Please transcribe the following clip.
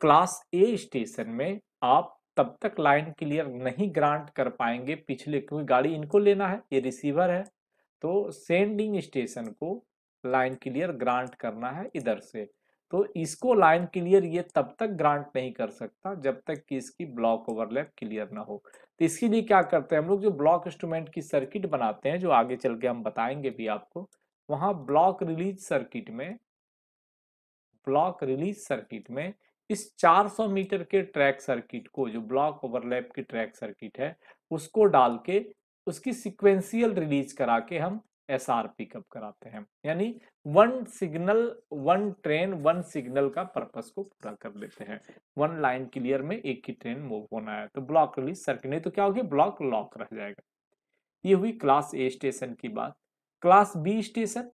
class ए station में आप तब तक लाइन क्लियर नहीं ग्रांट कर पाएंगे पिछले क्योंकि गाड़ी इनको लेना है ये रिसीवर है तो सेंडिंग स्टेशन को लाइन क्लियर ग्रांट करना है इधर से तो इसको लाइन क्लियर ये तब तक ग्रांट नहीं कर सकता जब तक कि इसकी ब्लॉक ओवरलैप क्लियर ना हो तो इसके लिए क्या करते हैं हम लोग जो ब्लॉक इंस्ट्रूमेंट की सर्किट बनाते हैं जो आगे चल के हम बताएंगे भी आपको वहां ब्लॉक रिलीज सर्किट में ब्लॉक रिलीज सर्किट में इस 400 मीटर के ट्रैक सर्किट को जो ब्लॉक ओवरलैप की ट्रैक सर्किट है उसको डाल के उसकी सिक्वेंशियल रिलीज करा के हम एस आर पिकअप कराते हैं यानी one signal one train one signal का पर्पस को पूरा कर लेते हैं वन लाइन क्लियर में एक ही ट्रेन मूव होना है तो ब्लॉक रिलीज सर्किट नहीं तो क्या होगी ब्लॉक लॉक रह जाएगा ये हुई क्लास ए स्टेशन की बात क्लास बी स्टेशन